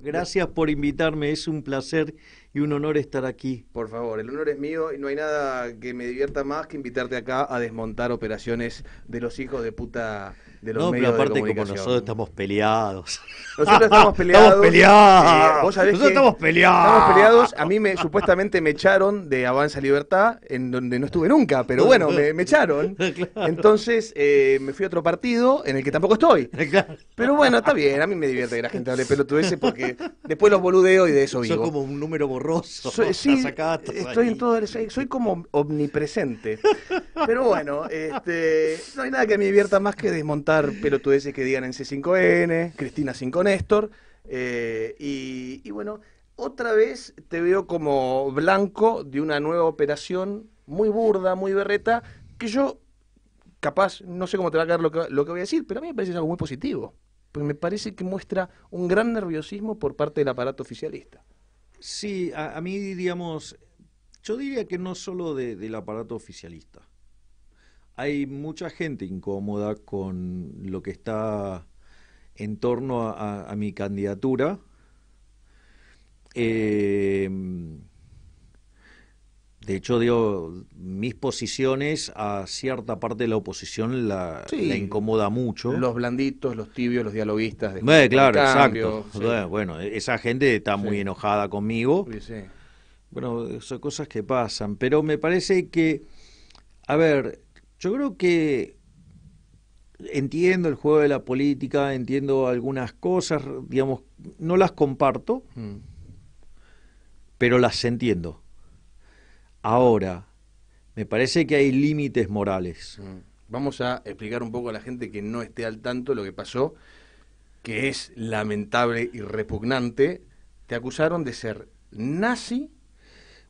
Gracias por invitarme, es un placer y un honor estar aquí. Por favor, el honor es mío y no hay nada que me divierta más que invitarte acá a desmontar operaciones de los hijos de puta no, pero aparte como nosotros estamos peleados. Nosotros estamos peleados. estamos peleados. nosotros estamos peleados. Estamos peleados. A mí me, supuestamente me echaron de Avanza Libertad, en donde no estuve nunca, pero bueno, me, echaron. Entonces eh, me fui a otro partido en el que tampoco estoy. Pero bueno, está bien, a mí me divierte que la gente hable ese porque después los boludeo y de eso vivo. Soy como un número borroso. estoy en todo soy como omnipresente. Pero bueno, este, no hay nada que me divierta más que desmontar tú pelotudeces que digan en C5N, Cristina 5 Néstor. Eh, y, bueno, otra vez te veo como blanco de una nueva operación muy burda, muy berreta, que yo capaz, no sé cómo te va a quedar lo que, voy a decir, pero a mí me parece algo muy positivo. Porque me parece que muestra un gran nerviosismo por parte del aparato oficialista. Sí, a, mí, diríamos yo diría que no solo del aparato oficialista hay mucha gente incómoda con lo que está en torno a, mi candidatura. Em, de hecho, digo, mis posiciones a cierta parte de la oposición la, incomoda mucho. Los blanditos, los tibios, los dialoguistas. claro, exacto. Bueno, esa gente está muy enojada conmigo. Bueno, son cosas que pasan, pero me parece que, a ver, yo creo que entiendo el juego de la política, entiendo algunas cosas, digamos, no las comparto, mm. pero las entiendo. Ahora, me parece que hay límites morales. Mm. Vamos a explicar un poco a la gente que no esté al tanto lo que pasó, que es lamentable y repugnante. Te acusaron de ser nazi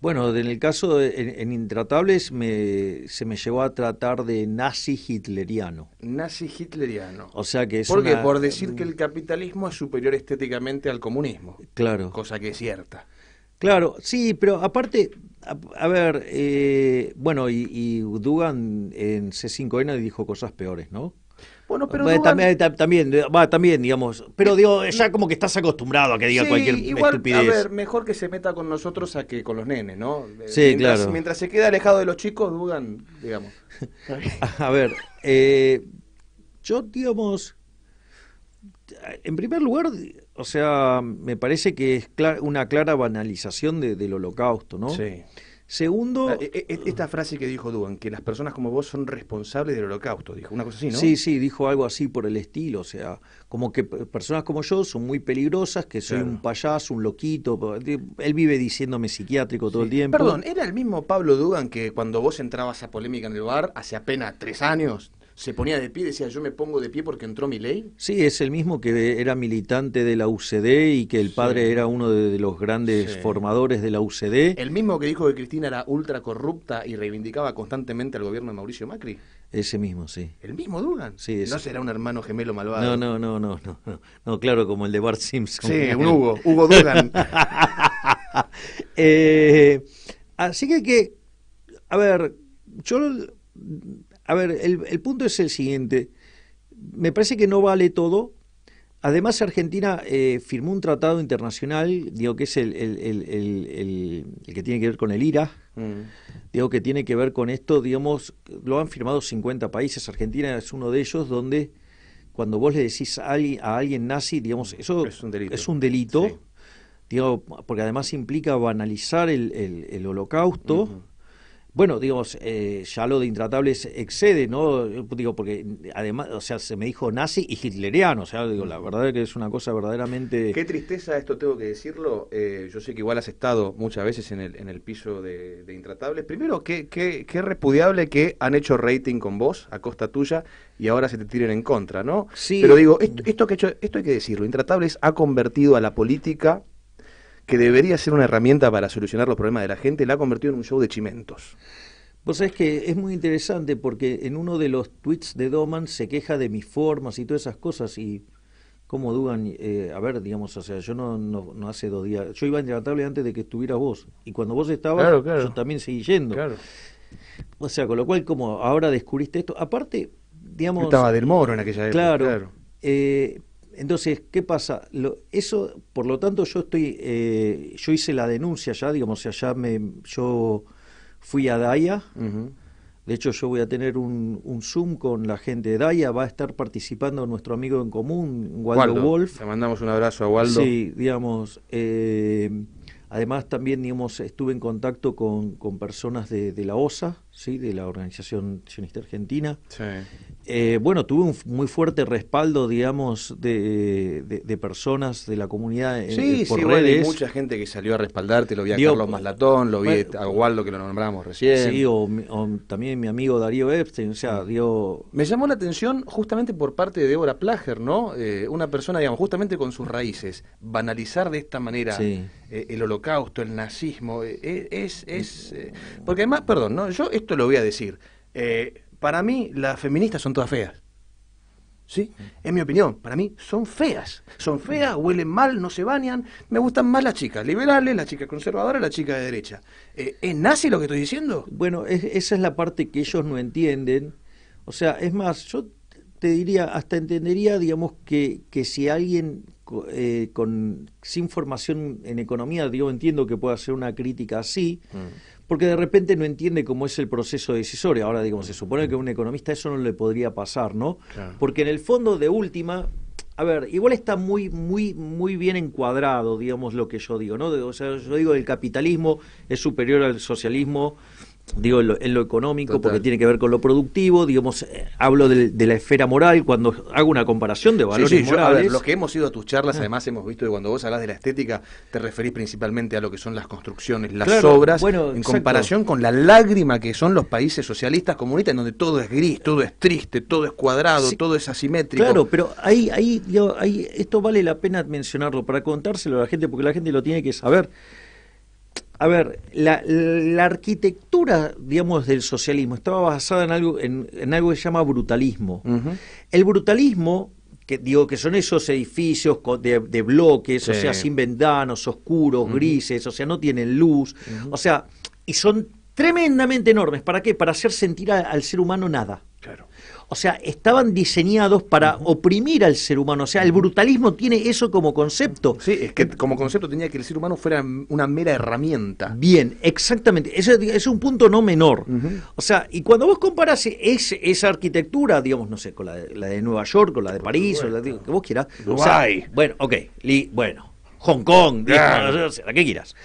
bueno, en el caso de, en, Intratables se me llevó a tratar de nazi hitleriano. Nazi hitleriano. O sea que es ¿Por Por decir que el capitalismo es superior estéticamente al comunismo. Claro. Cosa que es cierta. Claro, sí, pero aparte, a, ver, eh, bueno, y, y Dugan en C5N dijo cosas peores, ¿no? Bueno, pero también, eh, eh, va, también, digamos. Pero digo, ya como que estás acostumbrado a que diga cualquier igual, estupidez. A ver, mejor que se meta con nosotros a que con los nenes, ¿no? Sí, mientras, claro. Mientras se queda alejado de los chicos, Dugan, digamos. a ver, eh, yo, digamos. En primer lugar, o sea, me parece que es una clara banalización del holocausto, ¿no? Sí. Segundo. Ah, e, e, esta frase que dijo Dugan, que las personas como vos son responsables del holocausto, dijo una cosa así, ¿no? Sí, sí, dijo algo así por el estilo, o sea, como que personas como yo son muy peligrosas, que soy un payaso, un loquito. Él vive diciéndome psiquiátrico todo el tiempo. Perdón, ¿era el mismo Pablo Dugan que cuando vos entrabas a polémica en el bar hace apenas tres años? se ponía de pie, decía yo me pongo de pie porque entró mi ley. Sí, es el mismo que era militante de la UCD y que el padre era uno de los grandes formadores de la UCD. El mismo que dijo que Cristina era ultra corrupta y reivindicaba constantemente al gobierno de Mauricio Macri. Ese mismo, sí. ¿El mismo Dugan? Sí, ese. ¿No será un hermano gemelo malvado? No, no, no, no, no. No, claro, como el de Bart Simpson. Sí, un Hugo, Hugo Dugan. Eh, así que, que, a ver, yo a ver, el, punto es el siguiente. Me parece que no vale todo, Además, Argentina eh, firmó un tratado internacional, digo que es el, que tiene que ver con el IRA, mm. digo que tiene que ver con esto, digamos, lo han firmado 50 países, Argentina es uno de ellos donde cuando vos le decís a alguien, nazi, digamos, eso es un delito, digo, porque además implica banalizar el, holocausto bueno, digamos, eh, ya lo de intratables excede, ¿no? Digo, porque además, o sea, se me dijo nazi y hitleriano, o sea, digo, la verdad es que es una cosa verdaderamente... Qué tristeza esto, tengo que decirlo. Eh, yo sé que igual has estado muchas veces en el, en el piso de, intratables. Primero, qué, qué, qué repudiable que han hecho rating con vos a costa tuya y ahora se te tiren en contra, ¿no? Sí. Pero digo, esto, esto que esto hay que decirlo, intratables ha convertido a la política que debería ser una herramienta para solucionar los problemas de la gente, la ha convertido en un show de chimentos. Vos sabés que es muy interesante porque en uno de los tweets de Doman se queja de mis formas y todas esas cosas y cómo dudan, eh, a ver, digamos, o sea, yo no, hace dos días, yo iba inlevantable antes de que estuviera vos y cuando vos estabas yo también seguí yendo. O sea, con lo cual como ahora descubriste esto, aparte, digamos... estaba del Moro en aquella Claro. Eh, entonces, ¿qué pasa? eso, por lo tanto, yo estoy, eh, yo hice la denuncia ya, digamos, allá me, yo fui a Daya. De hecho, yo voy a tener un, Zoom con la gente de Daya. Va a estar participando nuestro amigo en común, Waldo, Wolf. Le mandamos un abrazo a Waldo. Sí, digamos. Eh, además, también, digamos, estuve en contacto con, con personas de la OSA. ¿sí? de la Organización Sionista Argentina. Sí. Eh, bueno, tuve un muy fuerte respaldo, digamos, de, personas de la comunidad eh, sí, eh, sí, redes. mucha gente que salió a respaldarte, lo vi a Carlos Maslatón, lo vi a Waldo que lo nombramos recién. Sí, o, también mi amigo Darío Epstein, o sea, mm. dio... Me llamó la atención justamente por parte de Débora Plager, ¿no? una persona, digamos, justamente con sus raíces, banalizar de esta manera el holocausto, el nazismo, es... es porque además, perdón, ¿no? Yo... estoy te lo voy a decir. Eh, para mí, las feministas son todas feas. ¿Sí? Es mi opinión. Para mí son feas. Son feas, huelen mal, no se bañan. Me gustan más las chicas liberales, las chicas conservadoras, las chicas de derecha. Eh, ¿Es nazi lo que estoy diciendo? Bueno, esa es la parte que ellos no entienden. O sea, es más, yo te diría, hasta entendería, digamos, que, que si alguien eh, con sin formación en economía, digo, entiendo que pueda hacer una crítica así, mm porque de repente no entiende cómo es el proceso decisorio. Ahora, digamos, se supone que a un economista eso no le podría pasar, ¿no? Porque en el fondo, de última, a ver, igual está muy, muy, muy bien encuadrado, digamos, lo que yo digo, ¿no? O sea, yo digo el capitalismo es superior al socialismo digo, en lo, económico, porque tiene que ver con lo productivo, digamos, eh, hablo de, la esfera moral cuando hago una comparación de valores los que hemos ido a tus charlas, ah. además hemos visto que cuando vos hablas de la estética, te referís principalmente a lo que son las construcciones, las obras, en comparación con la lágrima que son los países socialistas comunistas, en donde todo es gris, todo es triste, todo es cuadrado, todo es asimétrico. Claro, pero ahí, ahí, digo, ahí, esto vale la pena mencionarlo para contárselo a la gente, porque la gente lo tiene que saber. A ver, la arquitectura la digamos, del socialismo estaba basada en algo, en, algo que se llama brutalismo. El brutalismo, que digo que son esos edificios de, de bloques, o sea, sin ventanas, oscuros, grises, o sea, no tienen luz, o sea, y son tremendamente enormes. ¿Para qué? Para hacer sentir al ser humano nada. Claro. O sea, estaban diseñados para oprimir al ser humano. O sea, el brutalismo tiene eso como concepto. Sí, es que como concepto tenía que el ser humano fuera una mera herramienta. Bien, exactamente. Ese es un punto no menor. O sea, y cuando vos comparás esa arquitectura, digamos, no sé, con la de, Nueva York, con la de París, o la de, que vos quieras. Dubai. bueno, ok, li, bueno, Hong Kong, la que quieras.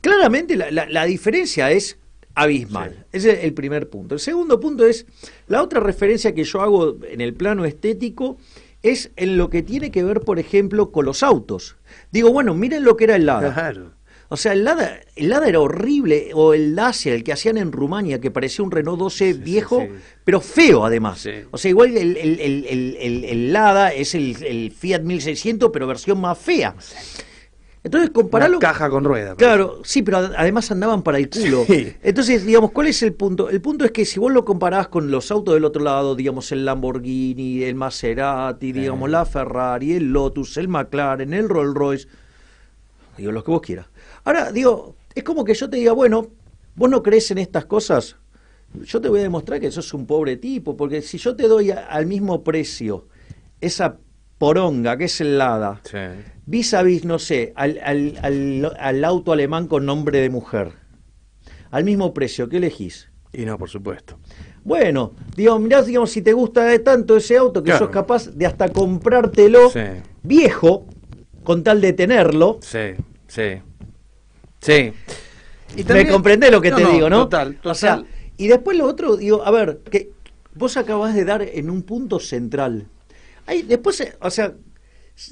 Claramente la diferencia es abismal. Ese es el primer punto. El segundo punto es, la otra referencia que yo hago en el plano estético es en lo que tiene que ver, por ejemplo, con los autos. Digo, bueno, miren lo que era el Lada. O sea, el Lada, el Lada, era horrible, o el Dacia, el que hacían en Rumania, que parecía un Renault 12 viejo, pero feo además. O sea, igual el, el, el Lada es el, Fiat 1600, pero versión más fea. Entonces, compararlo. Una caja con ruedas. Claro, sí, pero además andaban para el culo. Entonces, digamos, ¿cuál es el punto? El punto es que si vos lo comparás con los autos del otro lado, digamos, el Lamborghini, el Maserati, digamos, la Ferrari, el Lotus, el McLaren, el Rolls Royce, digo, los que vos quieras. Ahora, digo, es como que yo te diga, bueno, vos no crees en estas cosas, yo te voy a demostrar que sos un pobre tipo, porque si yo te doy al mismo precio esa poronga que es helada Sí vis a vis, no sé, al, auto alemán con nombre de mujer, al mismo precio, ¿qué elegís? Y no, por supuesto. Bueno, digo, mirá, digamos, si te gusta tanto ese auto que sos capaz de hasta comprártelo viejo con tal de tenerlo. Sí, sí. Sí. Y también, Me comprendés lo que te digo, ¿no? Total, O sea, y después lo otro, digo, a ver, que vos acabás de dar en un punto central. después, o sea,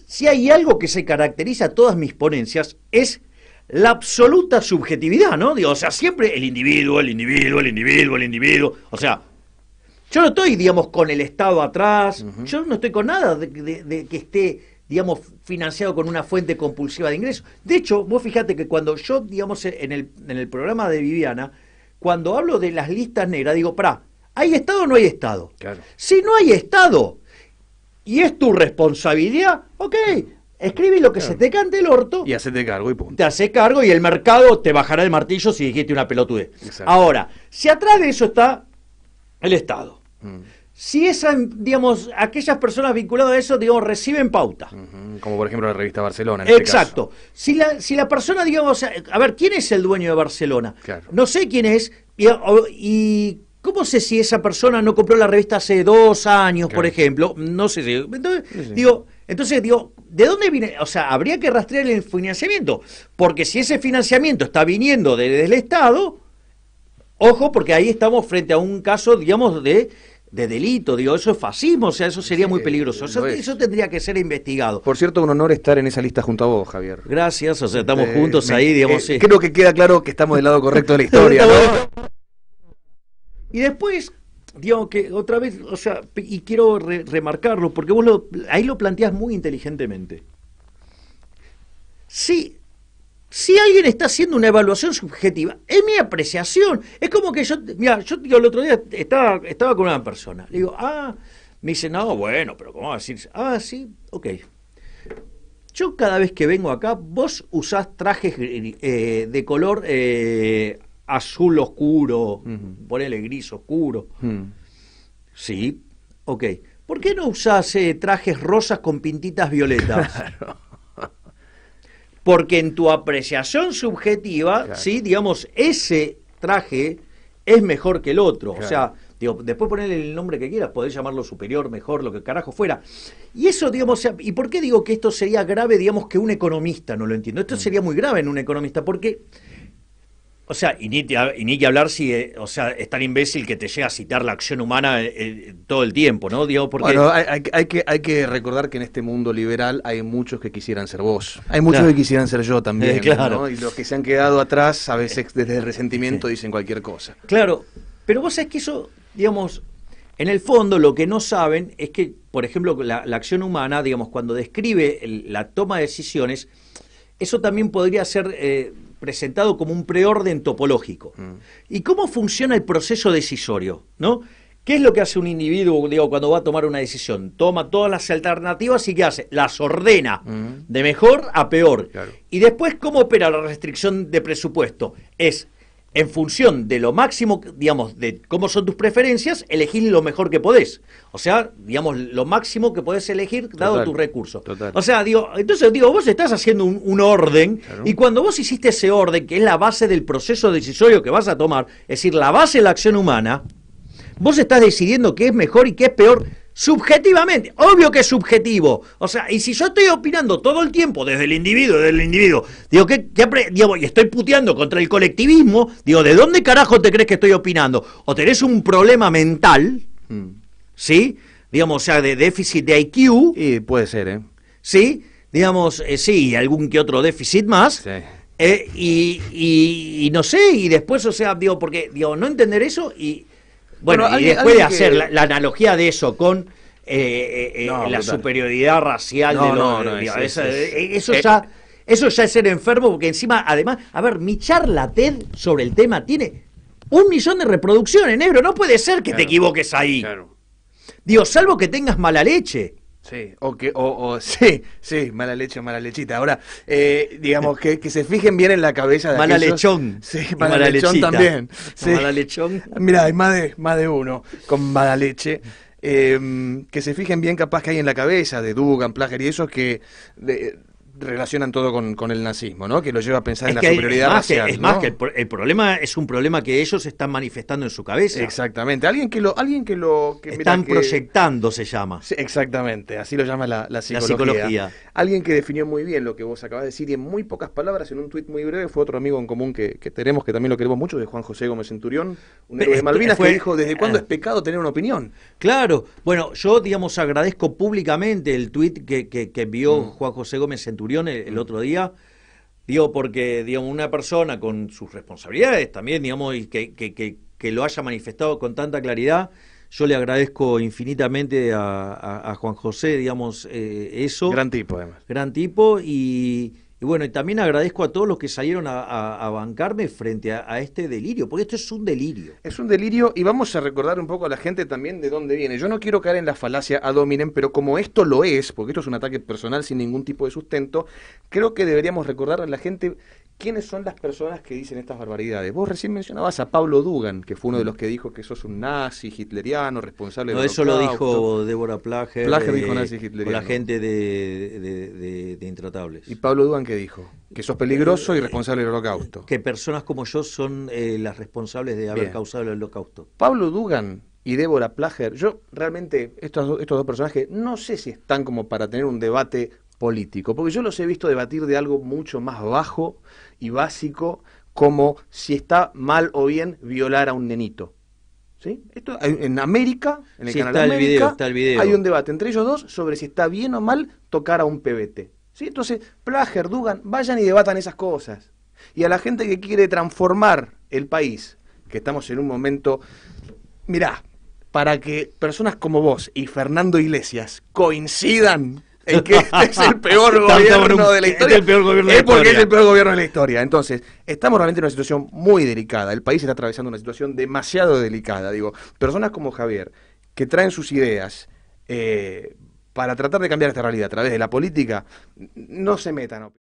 si hay algo que se caracteriza a todas mis ponencias es la absoluta subjetividad, ¿no? o sea, siempre el individuo, el individuo, el individuo, el individuo. O sea, yo no estoy, digamos, con el Estado atrás, yo no estoy con nada de, que esté, digamos, financiado con una fuente compulsiva de ingresos. De hecho, vos fíjate que cuando yo, digamos, en el, en el programa de Viviana, cuando hablo de las listas negras, digo, pará, ¿hay Estado o no hay Estado? Claro. Si no hay Estado, y es tu responsabilidad, ok, escribe lo que se te cante el orto. Y hacete cargo y punto. Te hace cargo y el mercado te bajará el martillo si dijiste una pelotudez. Ahora, si atrás de eso está el Estado. Mm. Si esas, digamos, aquellas personas vinculadas a eso, digamos, reciben pauta. Como por ejemplo la revista Barcelona. Este Exacto. Si, la, persona, digamos, a ver, ¿quién es el dueño de Barcelona? No sé quién es y ¿Cómo sé si esa persona no compró la revista hace dos años, por ejemplo? No sé si. Entonces, digo, entonces digo, ¿de dónde viene? O sea, habría que rastrear el financiamiento. Porque si ese financiamiento está viniendo desde el Estado, ojo, porque ahí estamos frente a un caso, digamos, de delito, digo, eso es fascismo, o sea, eso sería muy peligroso. Eso, tendría que ser investigado. Por cierto, un honor estar en esa lista junto a vos, Javier. Gracias, o sea, estamos eh, juntos ahí, digamos. Eh, eh. Creo que queda claro que estamos del lado correcto de la historia. Y después, digo que otra vez, o sea, y quiero remarcarlo, porque vos ahí lo planteás muy inteligentemente. Sí, si alguien está haciendo una evaluación subjetiva, es mi apreciación. Es como que yo, mira, yo digo, el otro día estaba, estaba con una persona. Le digo, ah, me dice, no, bueno, pero ¿cómo va a decir? Ah, sí, ok. Yo cada vez que vengo acá, vos usás trajes eh, de color eh, azul oscuro, ponele gris oscuro. Mm. Sí, ok. ¿Por qué no usas eh, trajes rosas con pintitas violetas? Porque en tu apreciación subjetiva, sí, digamos, ese traje es mejor que el otro. O sea, digo, después ponerle el nombre que quieras, podés llamarlo superior, mejor, lo que carajo fuera. Y eso, digamos, ¿y por qué digo que esto sería grave, digamos, que un economista no lo entiendo? Esto mm. sería muy grave en un economista, porque o sea, y ni, y que hablar si, eh, o sea, es tan imbécil que te llega a citar la acción humana eh, eh, todo el tiempo, ¿no, Digo Porque... Bueno, hay, que, hay que recordar que en este mundo liberal hay muchos que quisieran ser vos. Hay muchos que quisieran ser yo también. claro. Y los que se han quedado atrás, a veces desde el resentimiento, dicen cualquier cosa. Claro, pero vos sabés que eso, digamos, en el fondo lo que no saben es que, por ejemplo, la, acción humana, digamos, cuando describe la toma de decisiones, eso también podría ser presentado como un preorden topológico. Mm. ¿Y cómo funciona el proceso decisorio? ¿No? ¿Qué es lo que hace un individuo cuando va a tomar una decisión? Toma todas las alternativas y ¿qué hace? Las ordena mm. de mejor a peor. Y después, ¿cómo opera la restricción de presupuesto? Es en función de lo máximo, digamos, de cómo son tus preferencias, elegir lo mejor que podés. O sea, digamos, lo máximo que podés elegir dado tus recursos. O sea, digo, entonces digo, vos estás haciendo un, orden y cuando vos hiciste ese orden, que es la base del proceso decisorio que vas a tomar, es decir, la base de la acción humana, vos estás decidiendo qué es mejor y qué es peor subjetivamente, obvio que es subjetivo. O sea, y si yo estoy opinando todo el tiempo desde el individuo, desde el individuo, digo, que y estoy puteando contra el colectivismo, digo, ¿de dónde carajo te crees que estoy opinando? O tenés un problema mental, ¿sí? Digamos, o sea, de déficit de IQ. Y puede ser, ¿eh? ¿Sí? Digamos, eh, sí, sí, algún que otro déficit más. Eh, y no sé, y después, o sea, digo, porque, digo, no entender eso y bueno, y después de hacer la, analogía de eso con eh, eh, eh, la superioridad racial de los... No, eso, ya... Eso ya es ser enfermo, porque encima, además, a ver, mi charla TED sobre el tema tiene un millón de reproducciones, negro. No puede ser que te equivoques ahí. dios Digo, salvo que tengas mala leche. Sí, o que, o, o, sí, sí, mala leche, mala lechita. Ahora, eh, digamos que, que, se fijen bien en la cabeza de Mala lechón. Sí, mala, lechón también. Mala lechón. Mira, hay más de, más de uno con mala leche. Em, que se fijen bien capaz que hay en la cabeza de Dugan, Plager y esos que relacionan todo con, el nazismo, ¿no? Que lo lleva a pensar en la superioridad racial. es más que el, problema es un problema que ellos están manifestando en su cabeza. Exactamente. Alguien que lo, alguien que lo están proyectando se llama. exactamente. Así lo llama la, psicología. Alguien que definió muy bien lo que vos acabas de decir y en muy pocas palabras, en un tuit muy breve, fue otro amigo en común que, tenemos, que también lo queremos mucho, de Juan José Gómez Centurión, un héroe de Malvinas que dijo desde cuándo eh, es pecado tener una opinión. Claro. Bueno, yo digamos agradezco públicamente el tuit que, que envió mm. Juan José Gómez Centurión el, mm. otro día, digo, porque digamos, una persona con sus responsabilidades también, digamos, y que, que, lo haya manifestado con tanta claridad, yo le agradezco infinitamente a, Juan José, digamos, eh, eso. Gran tipo, además. Gran tipo y y bueno, y también agradezco a todos los que salieron a, bancarme frente a, este delirio, porque esto es un delirio. Es un delirio y vamos a recordar un poco a la gente también de dónde viene. Yo no quiero caer en la falacia a Dominen, pero como esto lo es, porque esto es un ataque personal sin ningún tipo de sustento, creo que deberíamos recordar a la gente ¿Quiénes son las personas que dicen estas barbaridades? Vos recién mencionabas a Pablo Dugan, que fue uno de los que dijo que sos un nazi hitleriano, responsable del holocausto. No, eso lo dijo Débora Plager. Plager dijo eh, nazi hitleriano. la gente de, Intratables. ¿Y Pablo Dugan qué dijo? Que sos peligroso y eh, responsable del holocausto. Que personas como yo son eh, las responsables de haber causado el holocausto. Pablo Dugan y Débora Plager, yo realmente, estos dos personajes, no sé si están como para tener un debate político, porque yo los he visto debatir de algo mucho más bajo y básico, como si está mal o bien violar a un nenito. ¿Sí? Esto, en América, en el canal está el video, hay un debate entre ellos dos sobre si está bien o mal tocar a un PBT. ¿Sí? Entonces, Plager, Dugan, vayan y debatan esas cosas. Y a la gente que quiere transformar el país, que estamos en un momento, mirá, para que personas como vos y Fernando Iglesias coincidan en que es el peor gobierno de la historia. Es, porque es el peor gobierno de la historia. Entonces, estamos realmente en una situación muy delicada. El país está atravesando una situación demasiado delicada. Digo, personas como Javier, que traen sus ideas eh, para tratar de cambiar esta realidad a través de la política, no se metan.